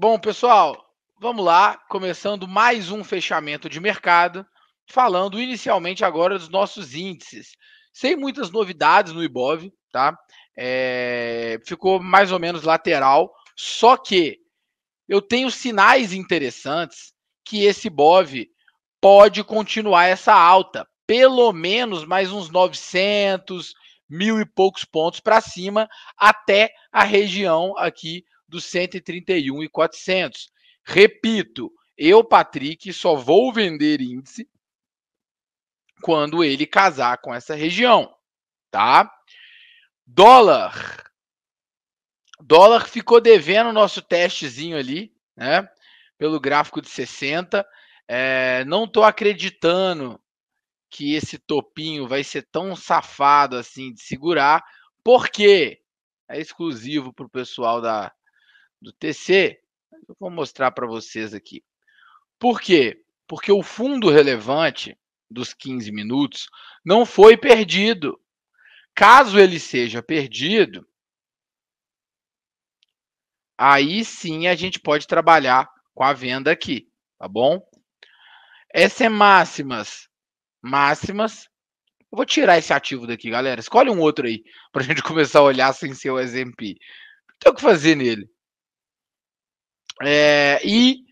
Bom, pessoal, vamos lá, começando mais um fechamento de mercado, falando inicialmente agora dos nossos índices. Sem muitas novidades no Ibov, tá? É, ficou mais ou menos lateral, só que eu tenho sinais interessantes que esse ibov pode continuar essa alta, pelo menos mais uns 900, mil e poucos pontos para cima, até a região aqui dos 131,400. Repito, eu, Patrick, só vou vender índice quando ele casar com essa região, tá? Dólar. Dólar ficou devendo o nosso testezinho ali, né? Pelo gráfico de 60. É, não estou acreditando que esse topinho vai ser tão safado assim de segurar, porque é exclusivo para o pessoal da, do TC. Eu vou mostrar para vocês aqui. Por quê? Porque o fundo relevante dos 15 minutos não foi perdido. Caso ele seja perdido, aí sim a gente pode trabalhar com a venda aqui, tá bom? Essa é máximas. Máximas. Eu vou tirar esse ativo daqui, galera. Escolhe um outro aí para a gente começar a olhar sem ser o SMP. Não tem o que fazer nele. É, e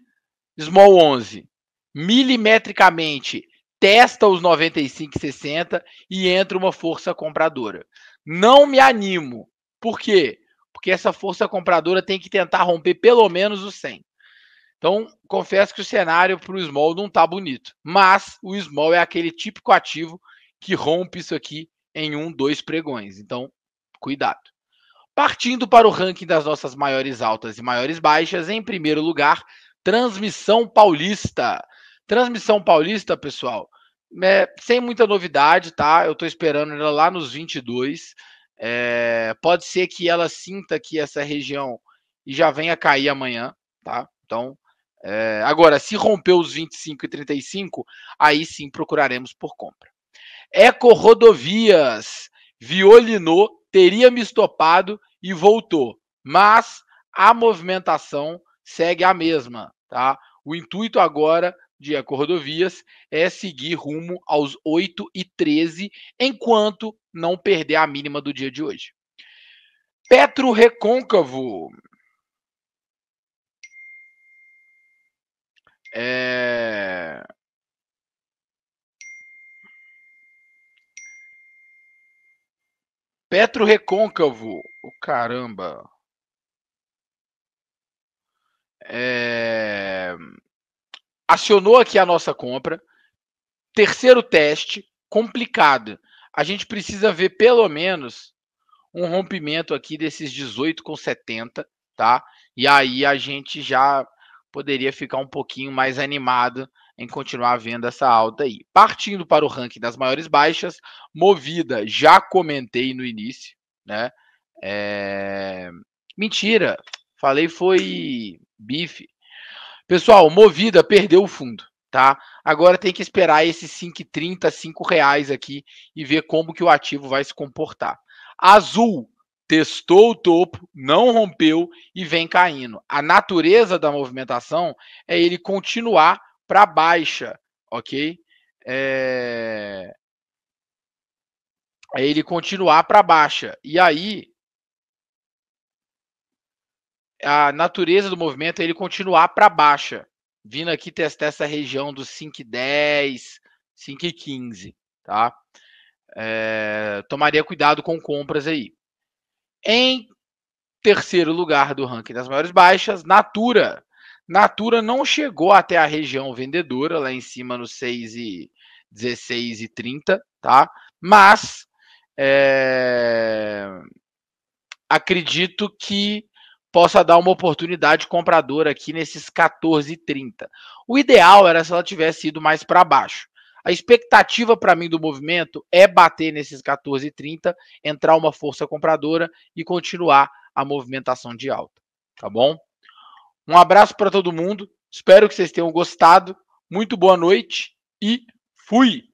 Small 11 milimetricamente testa os 95,60 e entra uma força compradora. Não me animo. Por quê? Porque essa força compradora tem que tentar romper pelo menos os 100. Então, confesso que o cenário para o Small não está bonito. Mas o Small é aquele típico ativo que rompe isso aqui em um, dois pregões. Então, cuidado. Partindo para o ranking das nossas maiores altas e maiores baixas, em primeiro lugar, Transmissão Paulista. Transmissão Paulista, pessoal, é, sem muita novidade, tá? Eu estou esperando ela lá nos 22. É, pode ser que ela sinta que essa região e já venha cair amanhã, tá? Então, é, agora, se romper os 25 e 35, aí sim procuraremos por compra. Eco Rodovias violinou teria me estopado e voltou. Mas a movimentação segue a mesma, tá? O intuito agora de Ecorodovias é seguir rumo aos 8 e 13, enquanto não perder a mínima do dia de hoje. Petro Recôncavo, Petro Recôncavo. Oh, caramba. É... Acionou aqui a nossa compra. Terceiro teste, complicado. A gente precisa ver pelo menos um rompimento aqui desses 18,70, tá? E aí a gente já poderia ficar um pouquinho mais animado em continuar vendo essa alta aí. Partindo para o ranking das maiores baixas, Movida, já comentei no início, né? É... Mentira, falei foi bife. Pessoal, Movida perdeu o fundo, tá? Agora tem que esperar esses 5,30, 5 reais aqui e ver como que o ativo vai se comportar. Azul testou o topo, não rompeu e vem caindo. A natureza da movimentação é ele continuar para baixa, ok? É... é ele continuar para baixa. E aí, a natureza do movimento é ele continuar para baixa, vindo aqui testar essa região dos 5,10, 5,15, tá? É... tomaria cuidado com compras aí. Em terceiro lugar do ranking das maiores baixas, Natura, Natura não chegou até a região vendedora, lá em cima no 6 e 16 e 30, tá? Mas é... acredito que possa dar uma oportunidade compradora aqui nesses 14 e 30. O ideal era se ela tivesse ido mais para baixo. A expectativa para mim do movimento é bater nesses 14 e 30, entrar uma força compradora e continuar a movimentação de alta, tá bom? Um abraço para todo mundo. Espero que vocês tenham gostado. Muito boa noite e fui!